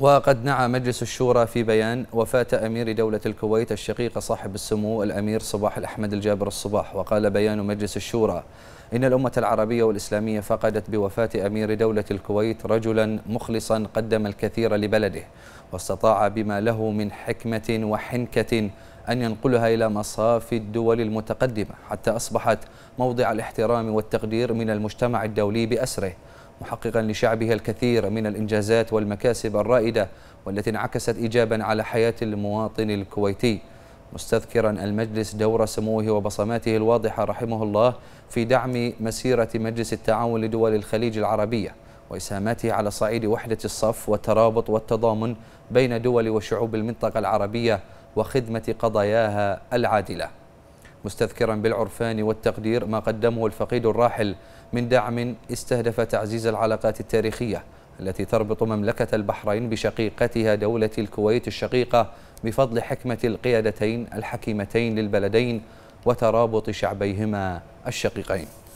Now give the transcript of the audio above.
وقد نعى مجلس الشورى في بيان وفاة أمير دولة الكويت الشقيق صاحب السمو الأمير صباح الأحمد الجابر الصباح وقال بيان مجلس الشورى إن الأمة العربية والإسلامية فقدت بوفاة أمير دولة الكويت رجلا مخلصا قدم الكثير لبلده واستطاع بما له من حكمة وحنكة أن ينقلها إلى مصاف الدول المتقدمة حتى أصبحت موضع الاحترام والتقدير من المجتمع الدولي بأسره محققا لشعبها الكثير من الإنجازات والمكاسب الرائدة والتي انعكست إيجابا على حياة المواطن الكويتي مستذكرا المجلس دور سموه وبصماته الواضحة رحمه الله في دعم مسيرة مجلس التعاون لدول الخليج العربية وإسهاماته على صعيد وحدة الصف والترابط والتضامن بين دول وشعوب المنطقة العربية وخدمة قضاياها العادلة مستذكرا بالعرفان والتقدير ما قدمه الفقيد الراحل من دعم استهدف تعزيز العلاقات التاريخية التي تربط مملكة البحرين بشقيقتها دولة الكويت الشقيقة بفضل حكمة القيادتين الحكيمتين للبلدين وترابط شعبيهما الشقيقين